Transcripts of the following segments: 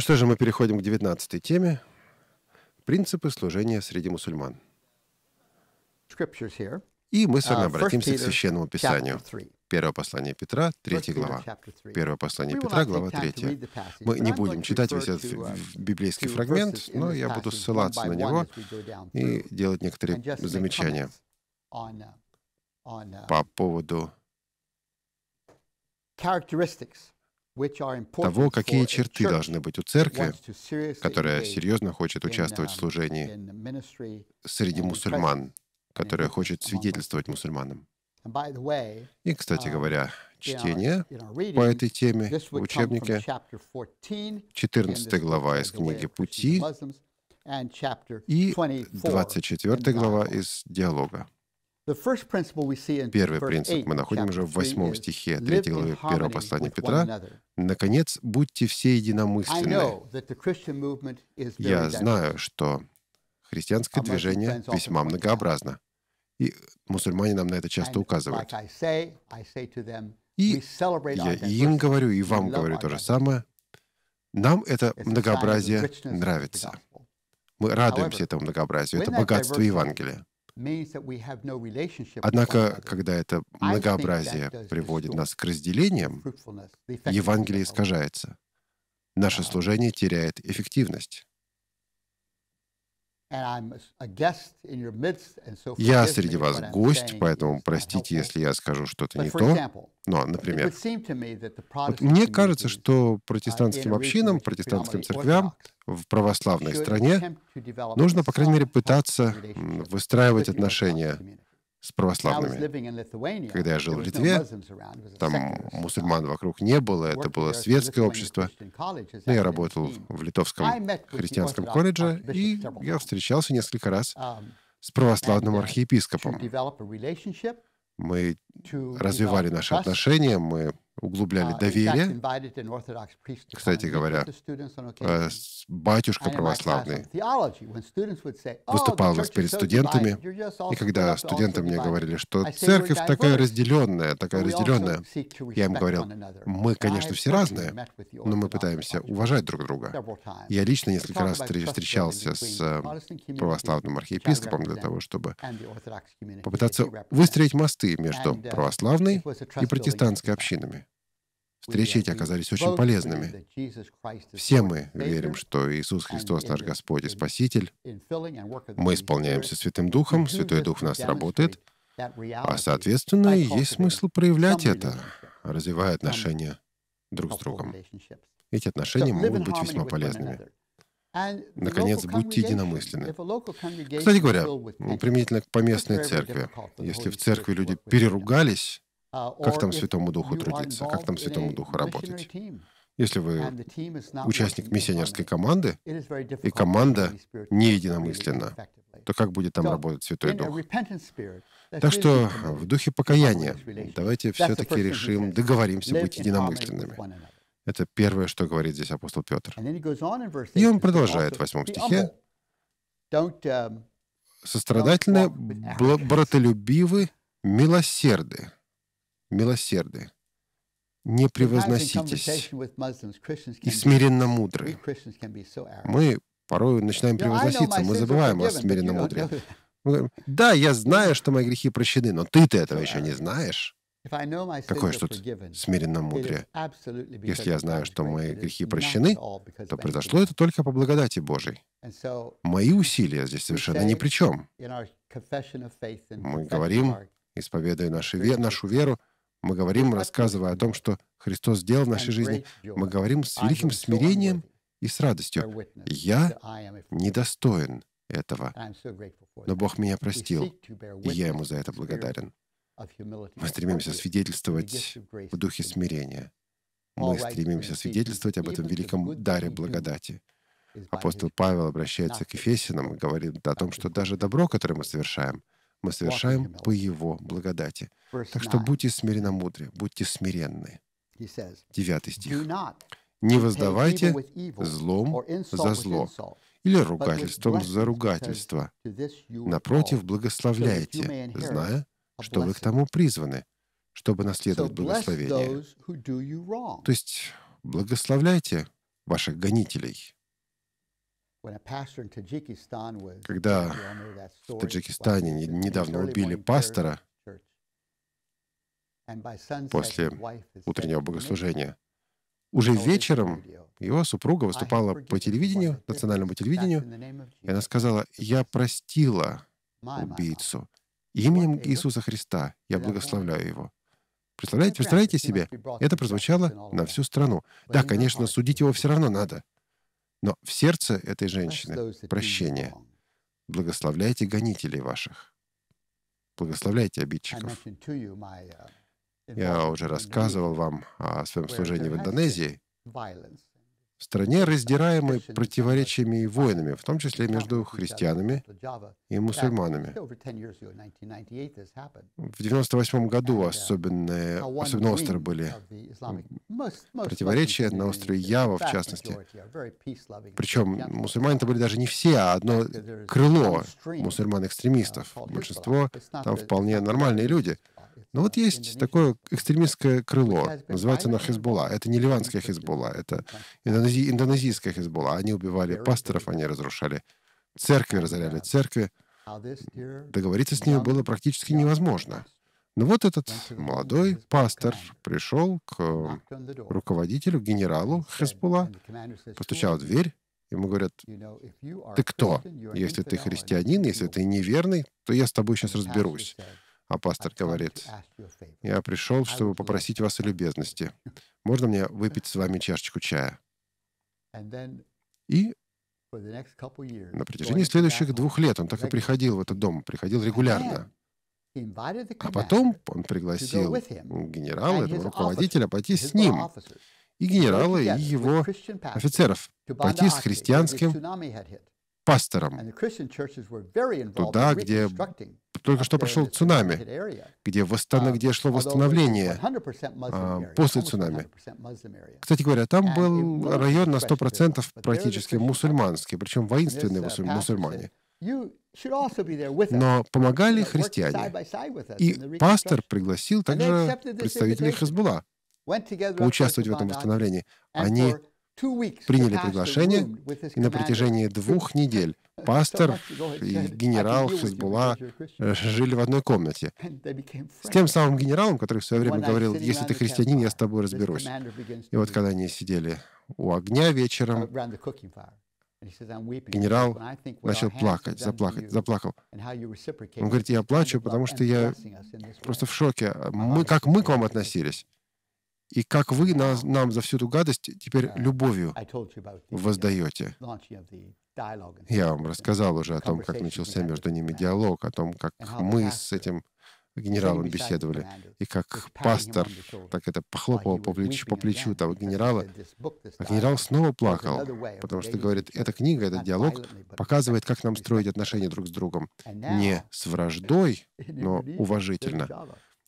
Ну что же, мы переходим к 19 теме. Принципы служения среди мусульман. И мы с вами uh, обратимся к Священному Писанию. Первое послание Петра, 3 глава. Первое послание Петра, глава 3. Мы не будем читать весь этот uh, библейский фрагмент, но я буду ссылаться на него и делать некоторые замечания uh, по поводу того, какие черты должны быть у церкви, которая серьезно хочет участвовать в um, служении среди мусульман, которая хочет свидетельствовать мусульманам. И, кстати um, говоря, чтение по этой теме в учебнике 14 глава из книги «Пути» и 24 глава из «Диалога». Первый принцип мы находим уже в восьмом стихе третьего первого послания Петра. Наконец, будьте все единомысленны. Я знаю, что христианское движение весьма многообразно. И мусульмане нам на это часто указывают. И я им говорю, и вам говорю то же самое. Нам это многообразие нравится. Мы радуемся этому многообразию, это богатство Евангелия. Однако, когда это многообразие приводит нас к разделениям, Евангелие искажается. Наше служение теряет эффективность. Я среди вас гость, поэтому простите, если я скажу что-то не то. Но, например, вот мне кажется, что протестантским uh, общинам, протестантским церквям в православной стране нужно, по крайней мере, пытаться выстраивать отношения с православными. Когда я жил в Литве, там мусульман вокруг не было, это было светское общество, но я работал в литовском христианском колледже, и я встречался несколько раз um, с православным uh, архиепископом. Мы развивали наши отношения, мы углубляли uh, доверие. Кстати говоря, э, батюшка православный oh, выступал перед студентами, и когда студенты мне говорили, что церковь такая разделенная, такая разделенная, я им говорил, мы, конечно, все разные, но мы пытаемся уважать друг друга. Я лично несколько раз встречался с э, православным архиепископом для того, чтобы попытаться выстроить мосты между э, православной и протестантской общинами встречи эти оказались очень полезными. Все мы верим, что Иисус Христос наш Господь и Спаситель. Мы исполняемся Святым Духом, Святой Дух в нас работает, а, соответственно, есть смысл проявлять это, развивая отношения друг с другом. Эти отношения могут быть весьма полезными. Наконец, будьте единомысленны. Кстати говоря, применительно к поместной церкви. Если в церкви люди переругались, а, как там Святому Духу трудиться? Как там Святому Духу работать? Если вы участник миссионерской команды, и команда не единомысленна, то как будет там работать Святой Дух? Так что в духе покаяния давайте все-таки решим, договоримся быть единомысленными. Это первое, что говорит здесь апостол Петр. И он продолжает в восьмом стихе. Um, сострадательные, братолюбивы, милосердные милосерды, не превозноситесь и смиренно мудры. Мы порой начинаем превозноситься, мы забываем о смиренно мудре. да, я знаю, что мои грехи прощены, но ты-то этого еще не знаешь. Какое что тут смиренно мудрее? Если я знаю, что мои грехи прощены, то произошло это только по благодати Божией. Мои усилия здесь совершенно ни при чем. Мы говорим, исповедуя нашу веру мы говорим, рассказывая о том, что Христос сделал в нашей жизни. Мы говорим с великим смирением и с радостью. Я недостоин этого, но Бог меня простил, и я Ему за это благодарен. Мы стремимся свидетельствовать в духе смирения. Мы стремимся свидетельствовать об этом великом даре благодати. Апостол Павел обращается к Ефесинам и говорит о том, что даже добро, которое мы совершаем, мы совершаем по Его благодати. Так что будьте смиренномудры, будьте смиренны. Девятый стих. «Не воздавайте злом за зло или ругательством за ругательство. Напротив, благословляйте, зная, что вы к тому призваны, чтобы наследовать благословение». То есть благословляйте ваших гонителей – когда в Таджикистане недавно убили пастора после утреннего богослужения, уже вечером его супруга выступала по телевидению, национальному телевидению, и она сказала, «Я простила убийцу. Именем Иисуса Христа я благословляю его». Представляете, представляете себе? Это прозвучало на всю страну. Да, конечно, судить его все равно надо — но в сердце этой женщины прощение. Благословляйте гонителей ваших. Благословляйте обидчиков. Uh, Я уже рассказывал вам о своем служении в Индонезии, в стране, раздираемой противоречиями и войнами, в том числе между христианами и мусульманами. В 1998 году uh, особенно, особенно остры были противоречия на острове Ява, в частности. Причем мусульмане-то были даже не все, а одно крыло мусульман-экстремистов. Uh, Большинство там вполне нормальные люди. Но ну, вот есть такое экстремистское крыло, называется она Хизбула. Это не ливанская Хизбула, это индонези... индонезийская Хизбула. Они убивали пасторов, они разрушали церкви, разоряли церкви. Договориться с ними было практически невозможно. Но ну, вот этот молодой пастор пришел к э, руководителю, генералу Хизбула, постучал в дверь, Ему говорят, ты кто? Если ты христианин, если ты неверный, то я с тобой сейчас разберусь. А пастор говорит, «Я пришел, чтобы попросить вас о любезности. Можно мне выпить с вами чашечку чая?» И на протяжении следующих двух лет он так и приходил в этот дом, приходил регулярно. А потом он пригласил генерала, этого руководителя, пойти с ним, и генерала, и его офицеров, пойти с христианским пастором туда, где только что прошел цунами, где, восстан... Um, где шло восстановление а, после цунами. Кстати говоря, там был район на 100% практически мусульманский, причем воинственные uh, мусульмане. Но помогали христиане. И пастор пригласил также представителей Хизбулла поучаствовать в этом восстановлении. Они приняли приглашение, и на протяжении двух недель пастор и генерал Хизбулла э, жили в одной комнате. С тем самым генералом, который в свое время говорил, если ты христианин, я с тобой разберусь. И вот когда они сидели у огня вечером, генерал начал плакать, заплакать, заплакал. Он говорит, я плачу, потому что я просто в шоке. Мы, как мы к вам относились? и как вы нас, нам за всю эту гадость теперь uh, любовью воздаете. Я вам рассказал уже о том, как начался между ними диалог, о том, как мы с этим генералом беседовали, и как пастор так это похлопал по плечу, по плечу того генерала, а генерал снова плакал, потому что говорит, эта книга, этот диалог показывает, как нам строить отношения друг с другом. Не с враждой, но уважительно.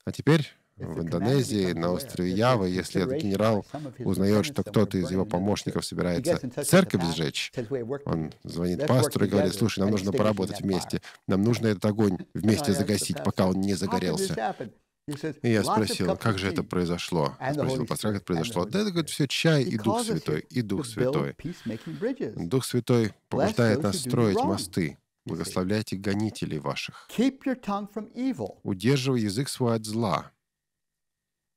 А теперь в Индонезии, на острове Ява, если этот генерал узнает, что кто-то из его помощников собирается церковь сжечь, он звонит пастору и говорит, слушай, нам нужно поработать вместе, нам нужно этот огонь oh, вместе загасить, пока он не загорелся. И я спросил, как же это произошло? Я спросил пастора, как это произошло? Да, это, говорит, все чай и Дух Святой, и Дух Святой. Дух Святой побуждает нас строить мосты, благословляйте гонителей ваших. Удерживай язык свой от зла.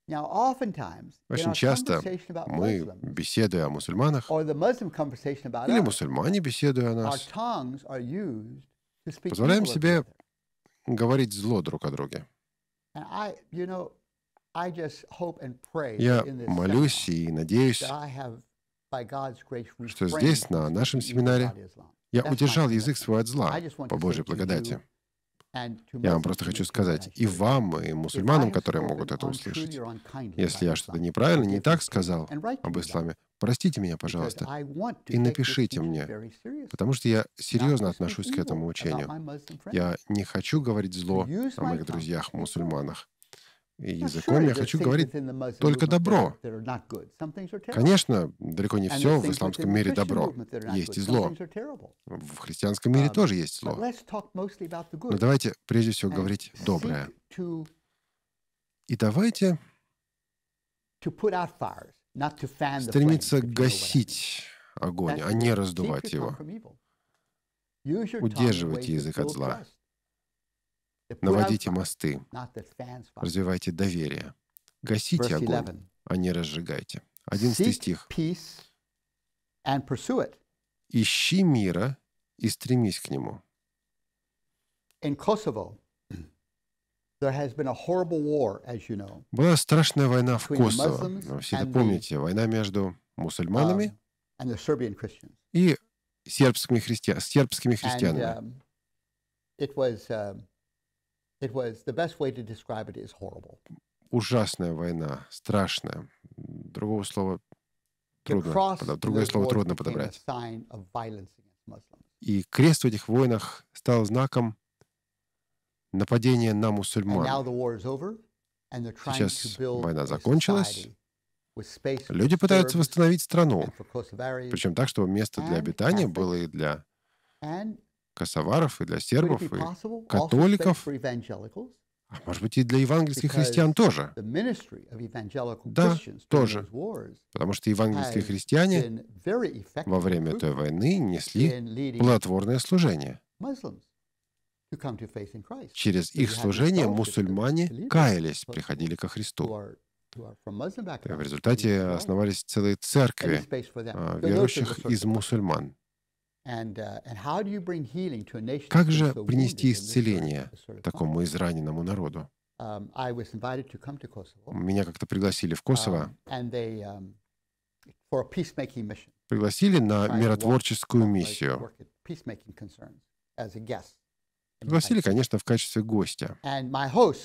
Очень часто мы, беседуя о мусульманах, или мусульмане, беседуя о нас, позволяем себе говорить зло друг о друге. Я молюсь и надеюсь, что здесь, на нашем семинаре, я удержал язык свой от зла, по Божьей благодати. Я вам просто хочу сказать, и вам, и мусульманам, которые могут это услышать, если я что-то неправильно, не так сказал об исламе, простите меня, пожалуйста, и напишите мне, потому что я серьезно отношусь к этому учению. Я не хочу говорить зло о моих друзьях-мусульманах и языком я хочу говорить только добро. Конечно, далеко не все в исламском мире добро. Есть и зло. В христианском мире um, тоже есть зло. Но давайте прежде всего говорить доброе. И давайте стремиться гасить огонь, а не раздувать его. Удерживайте язык от зла. Наводите мосты, развивайте доверие, гасите огонь, а не разжигайте. Одиннадцатый стих. Ищи мира и стремись к нему. Была страшная война в Косово. Вы все это помните. Война между мусульманами um, и сербскими, христи... сербскими христианами. Um, Ужасная война, страшная. Другого слова трудно, подоб... другое слово трудно подобрать. И крест в этих войнах стал знаком нападения на мусульман. Сейчас война закончилась, Люди пытаются восстановить страну, причем так, чтобы место для обитания было и для косоваров, и для сербов, и католиков, а может быть и для евангельских христиан тоже. Да, тоже. Потому что евангельские христиане во время той войны несли плодотворное служение. Через их служение мусульмане каялись, приходили ко Христу. В результате основались целые церкви а, верующих из мусульман. Как же принести исцеление такому израненному народу? Um, Меня как-то пригласили в Косово. Um, um, пригласили на миротворческую миссию. Пригласили, конечно, в качестве гостя, как,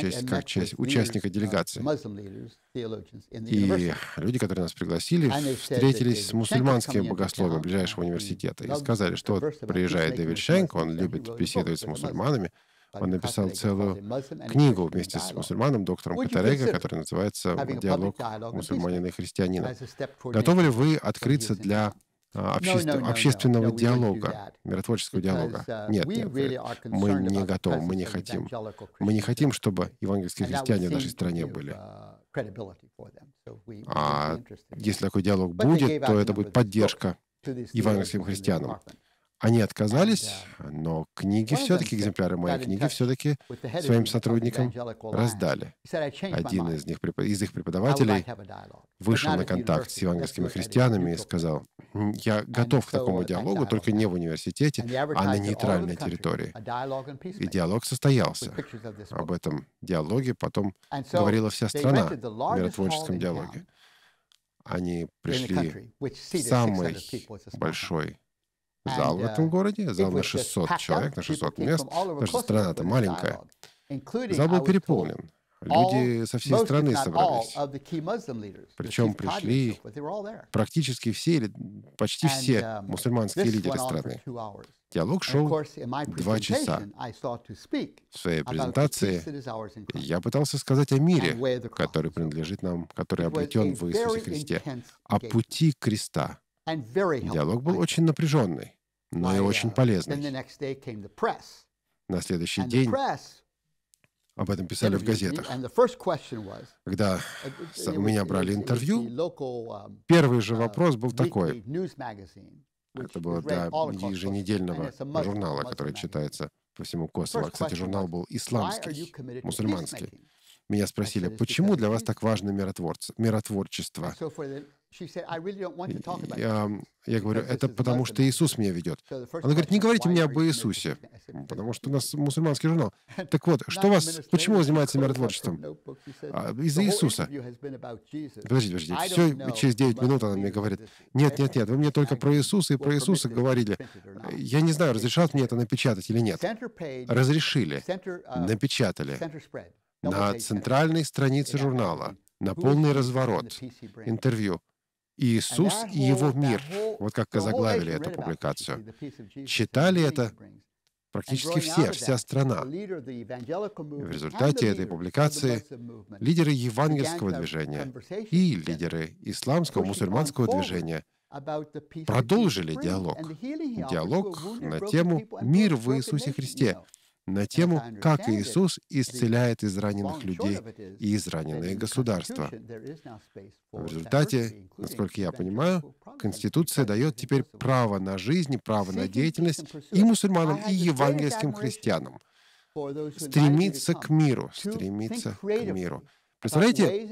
часть, как часть, участника uh, делегации. И люди, которые нас пригласили, встретились с мусульманскими богословами ближайшего университета и сказали, что вот приезжает Дэвид Шенк, он любит беседовать с мусульманами, он написал целую книгу вместе с мусульманом, доктором Катарега, которая называется «Диалог мусульманина и христианина». Готовы ли вы открыться для а, обществ... общественного диалога, миротворческого диалога. Uh, нет, нет, нет, э, мы не готовы, мы не хотим. Мы не хотим, чтобы евангельские христиане в нашей стране были. Uh, а если такой диалог будет, то это будет поддержка евангельским христианам. Они отказались, uh, но книги все-таки, экземпляры моей книги все-таки своим сотрудникам раздали. Один из них, из их преподавателей вышел на контакт с евангельскими христианами и сказал, я готов к такому uh, диалогу, только не в университете, а на нейтральной территории. И диалог состоялся. Об этом диалоге потом говорила вся страна в миротворческом диалоге. Они пришли в самый большой зал в этом uh, городе, зал на 600 человек, на 600 мест, потому что страна-то маленькая. Зал был переполнен. Люди со всей страны собрались. Причем пришли практически все или почти все um, мусульманские лидеры страны. Диалог шел два часа. В своей презентации я пытался сказать о мире, который принадлежит нам, который обретен в Иисусе Христе, о пути креста. Диалог был очень напряженный, но и очень uh, полезный. На следующий день об этом писали в газетах. Когда uh, у меня брали интервью, um, первый же uh, вопрос был такой. Это было для еженедельного журнала, который читается по всему Косово. Кстати, журнал был исламский, мусульманский. Меня спросили, почему для вас так важно миротворчество? Я, говорю, это потому что Иисус меня ведет. Она говорит, не говорите мне об Иисусе, потому что у нас мусульманский журнал. Так вот, что вас, почему вы занимаетесь миротворчеством? А, из-за Иисуса. Подождите, подождите. Все, через 9 минут она мне говорит, нет, нет, нет, вы мне только про Иисуса и про Иисуса говорили. Я не знаю, разрешат мне это напечатать или нет. Разрешили, uh, напечатали на центральной странице журнала, на полный разворот, интервью. «Иисус и его мир». Вот как заглавили эту публикацию. Читали это практически все, вся страна. В результате этой публикации лидеры евангельского движения и лидеры исламского мусульманского движения продолжили диалог. Диалог на тему «Мир в Иисусе Христе», на тему, как Иисус исцеляет израненных людей и израненные государства. В результате, насколько я понимаю, Конституция дает теперь право на жизнь, право на деятельность и мусульманам, и евангельским христианам стремиться к миру, стремиться к миру. Представляете,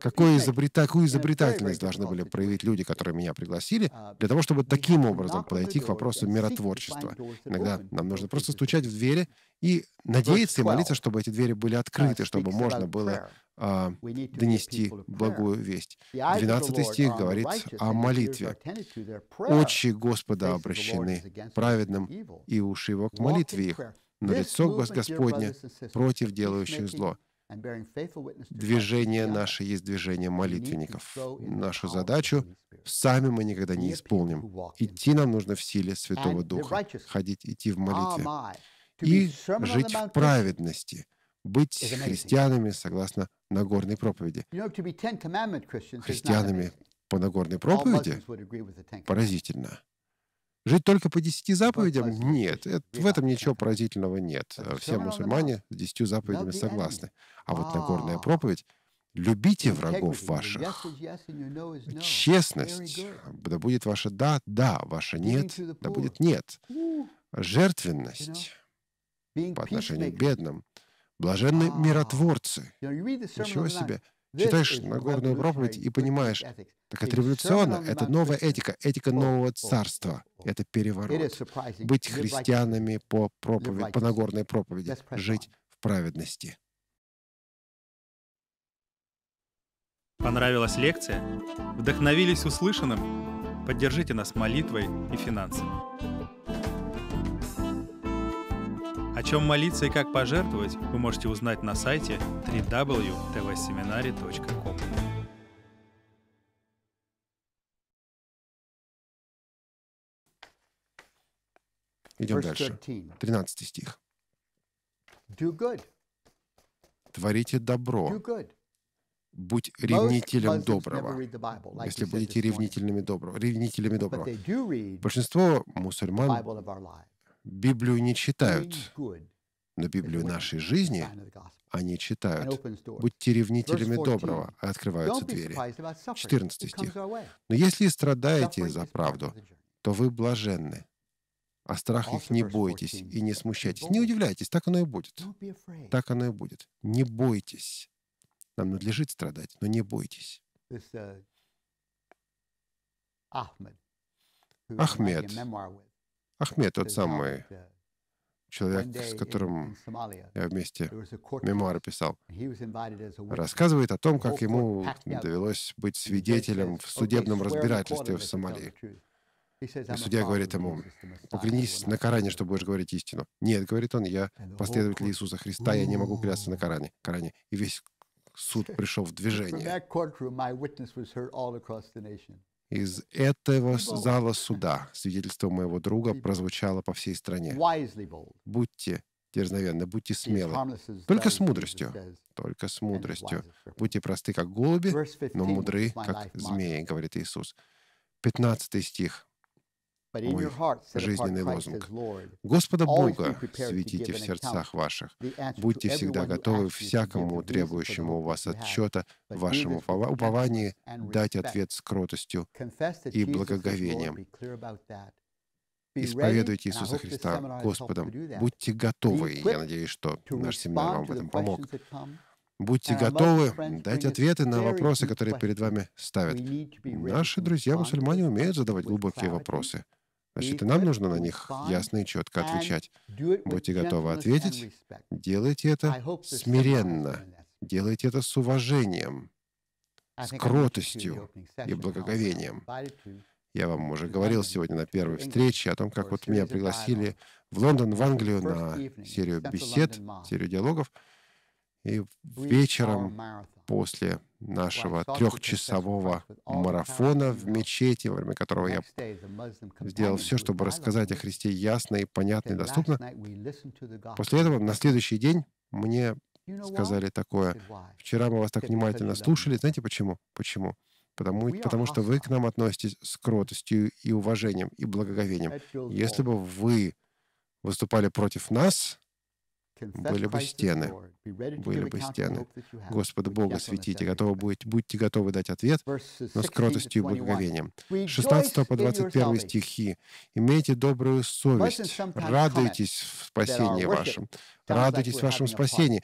какую изобретательность должны были проявить люди, которые меня пригласили, uh, для того, чтобы таким образом подойти к вопросу миротворчества. Иногда нам нужно просто стучать в двери и надеяться и молиться, чтобы эти двери были uh, открыты, чтобы можно было а, донести благую весть. 12 стих говорит о молитве. «Очи Господа обращены праведным, и уши его к молитве их, но лицо Господне против делающих зло». Движение наше есть движение молитвенников. Нашу задачу сами мы никогда не исполним. Идти нам нужно в силе Святого Духа, ходить, идти в молитве и жить в праведности, быть христианами согласно Нагорной проповеди. Христианами по Нагорной проповеди поразительно. Жить только по десяти заповедям? Нет, в этом ничего поразительного нет. Э, все мусульмане с десятью заповедями согласны. А вот Нагорная а. проповедь Любите врагов ваших. Э, честность. Э, да будет ваше «да», «да», ваше «нет», да будет «нет». Жертвенность по отношению к бедным. блаженные миротворцы. Ничего себе. Читаешь Нагорную проповедь и понимаешь, так это революционно, это новая этика, этика нового царства, это переворот. Быть христианами по, проповеди, по Нагорной проповеди, жить в праведности. Понравилась лекция? Вдохновились услышанным? Поддержите нас молитвой и финансами. О чем молиться и как пожертвовать, вы можете узнать на сайте www.tvseminary.com. Идем дальше. 13 стих. Творите добро. Будь ревнителем доброго. Если будете ревнительными доброго, ревнителями доброго. Большинство мусульман Библию не читают, но Библию нашей жизни они читают. «Будьте ревнителями доброго, и открываются двери». 14 стих. «Но если страдаете за правду, то вы блаженны. А страх их не бойтесь и не смущайтесь. Не удивляйтесь, так оно и будет. Так оно и будет. Не бойтесь. Нам надлежит страдать, но не бойтесь. Uh, Ахмед, Ахмед, тот самый э, человек, с которым я вместе мемуары писал, рассказывает о том, как ему довелось быть свидетелем в судебном разбирательстве в Сомали. И судья говорит ему, поклянись на Коране, что будешь говорить истину. Нет, говорит он, я последователь Иисуса Христа, я не могу клясться на Коране. Коране. И весь суд пришел в движение из этого зала суда свидетельство моего друга прозвучало по всей стране. Будьте дерзновенны, будьте смелы. Только с мудростью. Только с мудростью. Будьте просты, как голуби, но мудры, как змеи, говорит Иисус. 15 стих мой жизненный лозунг. Господа Бога светите в сердцах ваших. Будьте всегда готовы всякому требующему у вас отчета вашему вашем уповании дать ответ с кротостью и благоговением. Исповедуйте Иисуса Христа Господом. Будьте готовы. Я надеюсь, что наш семинар вам в этом помог. Будьте готовы дать ответы на вопросы, которые перед вами ставят. Наши друзья-мусульмане умеют задавать глубокие вопросы. Значит, и нам нужно на них ясно и четко отвечать. Будьте готовы ответить. Делайте это смиренно. Делайте это с уважением, с кротостью и благоговением. Я вам уже говорил сегодня на первой встрече о том, как вот меня пригласили в Лондон, в Англию на серию бесед, серию диалогов. И вечером после нашего трехчасового марафона в мечети, во время которого я сделал все, чтобы рассказать о Христе ясно и понятно и доступно. После этого на следующий день мне сказали такое. Вчера мы вас так внимательно слушали. Знаете почему? Почему? Потому, потому что вы к нам относитесь с кротостью и уважением, и благоговением. Если бы вы выступали против нас, были бы стены, были бы стены. Господу Бога светите, готовы будете, будьте готовы дать ответ, но с кротостью и благоговением. 16 по 21 стихи. «Имейте добрую совесть, радуйтесь в спасении вашем». Радуйтесь вашем спасении.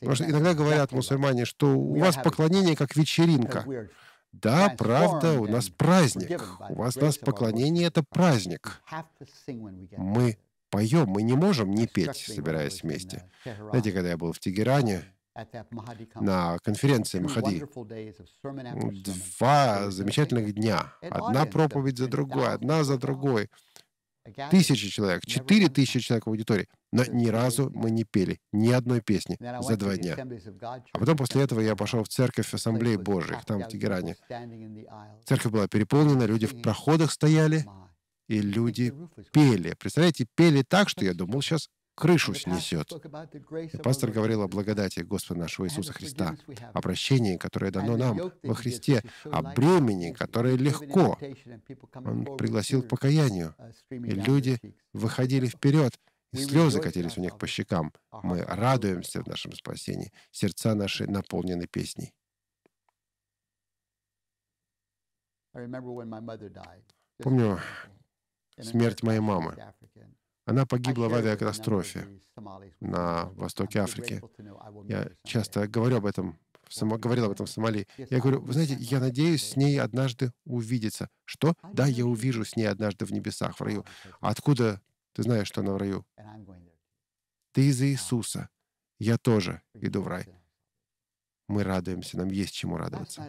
Потому что иногда говорят мусульмане, что у вас поклонение как вечеринка. Да, правда, у нас праздник. У вас у нас поклонение — это праздник. Мы поем, мы не можем не петь, собираясь вместе. Знаете, когда я был в Тегеране, э, на конференции Махади. Два замечательных дня. Одна проповедь за другой, одна за другой. Тысячи человек, четыре тысячи человек в аудитории. Но ни разу мы не пели ни одной песни за два дня. А потом после этого я пошел в церковь Ассамблеи Божьих, там, в Тегеране. Церковь была переполнена, люди в проходах стояли, и люди пели. Представляете, пели так, что я думал, сейчас крышу снесет. И пастор говорил о благодати Господа нашего Иисуса Христа, о прощении, которое дано нам во Христе, о бремени, которое легко. Он пригласил к покаянию, uh, и люди выходили вперед, и слезы катились у них по щекам. Мы радуемся в нашем спасении. Сердца наши наполнены песней. Помню, смерть моей мамы. Она погибла в авиакатастрофе на востоке Африки. Я часто говорю об этом, сама, говорил об этом в Сомали. Я говорю, вы знаете, я надеюсь с ней однажды увидеться. Что? Да, я увижу с ней однажды в небесах, в раю. А откуда ты знаешь, что она в раю? Ты из Иисуса. Я тоже иду в рай мы радуемся, нам есть чему радоваться.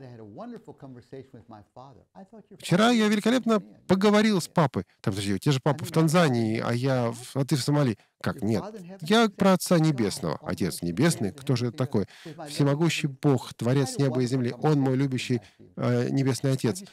Вчера я великолепно поговорил с папой. Там, подожди, у тебя же папа в Танзании, а я, в... а ты в Сомали. Как? Нет. Я про Отца Небесного. Отец Небесный, кто же такой? Всемогущий Бог, Творец неба и земли. Он мой любящий э, Небесный Отец.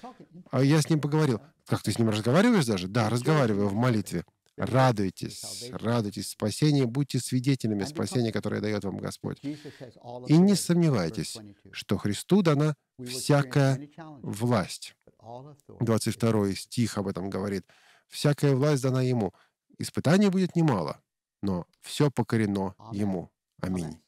А я с ним поговорил. Как, ты с ним разговариваешь даже? Да, разговариваю в молитве. Радуйтесь, радуйтесь спасению, будьте свидетелями спасения, которое дает вам Господь. И не сомневайтесь, что Христу дана всякая власть. 22 стих об этом говорит. «Всякая власть дана Ему. Испытаний будет немало, но все покорено Ему». Аминь.